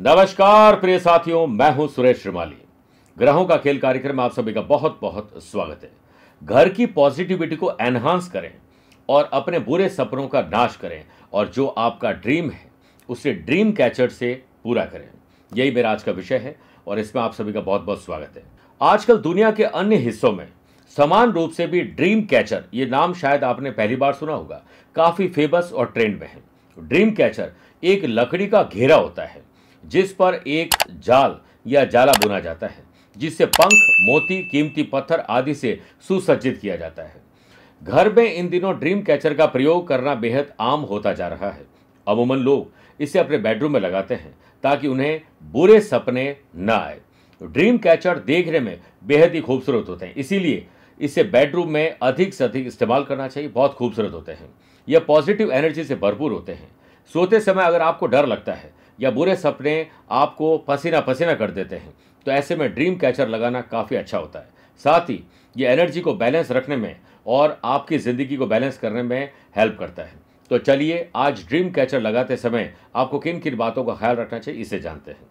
नमस्कार प्रिय साथियों मैं हूं सुरेश श्रीमाली ग्रहों का खेल कार्यक्रम में आप सभी का बहुत बहुत स्वागत है घर की पॉजिटिविटी को एनहांस करें और अपने बुरे सपनों का नाश करें और जो आपका ड्रीम है उसे ड्रीम कैचर से पूरा करें यही मेरा आज का विषय है और इसमें आप सभी का बहुत बहुत स्वागत है आजकल दुनिया के अन्य हिस्सों में समान रूप से भी ड्रीम कैचर ये नाम शायद आपने पहली बार सुना होगा काफ़ी फेमस और ट्रेंड में है ड्रीम कैचर एक लकड़ी का घेरा होता है जिस पर एक जाल या जाला बुना जाता है जिससे पंख मोती कीमती पत्थर आदि से सुसज्जित किया जाता है घर में इन दिनों ड्रीम कैचर का प्रयोग करना बेहद आम होता जा रहा है अमूमन लोग इसे अपने बेडरूम में लगाते हैं ताकि उन्हें बुरे सपने न आए तो ड्रीम कैचर देखने में बेहद ही खूबसूरत होते हैं इसीलिए इसे बेडरूम में अधिक से अधिक इस्तेमाल करना चाहिए बहुत खूबसूरत होते हैं यह पॉजिटिव एनर्जी से भरपूर होते हैं सोते समय अगर आपको डर लगता है या बुरे सपने आपको पसीना पसीना कर देते हैं तो ऐसे में ड्रीम कैचर लगाना काफ़ी अच्छा होता है साथ ही ये एनर्जी को बैलेंस रखने में और आपकी ज़िंदगी को बैलेंस करने में हेल्प करता है तो चलिए आज ड्रीम कैचर लगाते समय आपको किन किन बातों का ख्याल रखना चाहिए इसे जानते हैं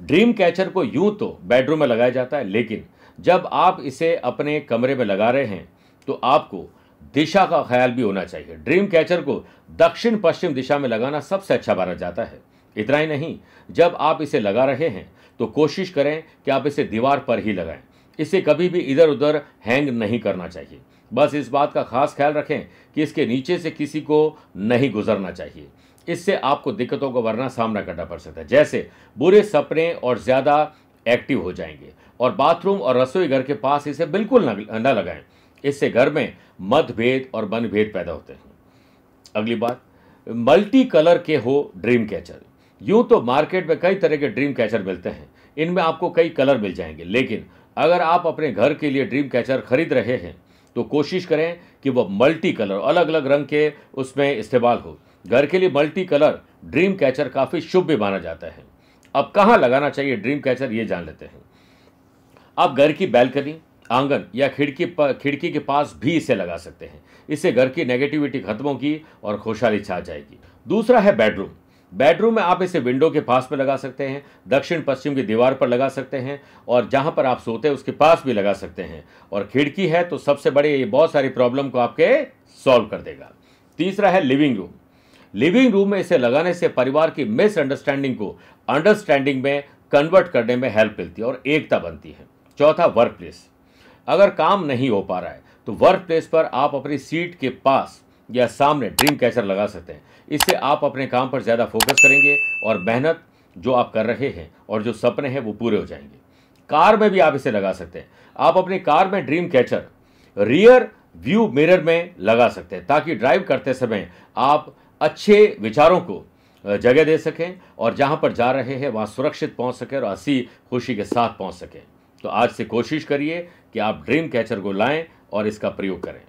ड्रीम कैचर को यूं तो बेडरूम में लगाया जाता है लेकिन जब आप इसे अपने कमरे में लगा रहे हैं तो आपको दिशा का ख्याल भी होना चाहिए ड्रीम कैचर को दक्षिण पश्चिम दिशा में लगाना सबसे अच्छा माना जाता है इतना ही नहीं जब आप इसे लगा रहे हैं तो कोशिश करें कि आप इसे दीवार पर ही लगाएं इसे कभी भी इधर उधर हैंग नहीं करना चाहिए बस इस बात का खास ख्याल रखें कि इसके नीचे से किसी को नहीं गुजरना चाहिए इससे आपको दिक्कतों का वरना सामना करना पड़ सकता है जैसे बुरे सपने और ज़्यादा एक्टिव हो जाएंगे और बाथरूम और रसोई घर के पास इसे बिल्कुल न लगाएं इससे घर में मतभेद और मनभेद पैदा होते हैं अगली बात मल्टी कलर के हो ड्रीम कैचर यूं तो मार्केट में कई तरह के ड्रीम कैचर मिलते हैं इनमें आपको कई कलर मिल जाएंगे लेकिन अगर आप अपने घर के लिए ड्रीम कैचर खरीद रहे हैं तो कोशिश करें कि वह मल्टी कलर अलग अलग रंग के उसमें इस्तेमाल हो घर के लिए मल्टी कलर ड्रीम कैचर काफ़ी शुभ भी माना जाता है अब कहाँ लगाना चाहिए ड्रीम कैचर ये जान लेते हैं आप घर की बैल्कनी आंगन या खिड़की खिड़की के पास भी इसे लगा सकते हैं इससे घर की नेगेटिविटी खत्म होगी और खुशहाली छा जाएगी दूसरा है बेडरूम बेडरूम में आप इसे विंडो के पास में लगा सकते हैं दक्षिण पश्चिम की दीवार पर लगा सकते हैं और जहाँ पर आप सोते हैं उसके पास भी लगा सकते हैं और खिड़की है तो सबसे बड़े ये बहुत सारी प्रॉब्लम को आपके सॉल्व कर देगा तीसरा है लिविंग रूम लिविंग रूम में इसे लगाने से परिवार की मिसअंडरस्टैंडिंग को अंडरस्टैंडिंग में कन्वर्ट करने में हेल्प मिलती है और एकता बनती है चौथा वर्क प्लेस अगर काम नहीं हो पा रहा है तो वर्क प्लेस पर आप अपनी सीट के पास या सामने ड्रीम कैचर लगा सकते हैं इससे आप अपने काम पर ज़्यादा फोकस करेंगे और मेहनत जो आप कर रहे हैं और जो सपने हैं वो पूरे हो जाएंगे कार में भी आप इसे लगा सकते हैं आप अपनी कार में dream catcher rear view mirror में लगा सकते हैं ताकि ड्राइव करते समय आप अच्छे विचारों को जगह दे सकें और जहां पर जा रहे हैं वहां सुरक्षित पहुंच सकें और हंसी खुशी के साथ पहुंच सकें तो आज से कोशिश करिए कि आप ड्रीम कैचर को लाएं और इसका प्रयोग करें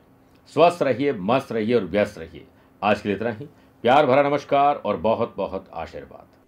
स्वस्थ रहिए मस्त रहिए और व्यस्त रहिए आज के लिए इतना ही प्यार भरा नमस्कार और बहुत बहुत आशीर्वाद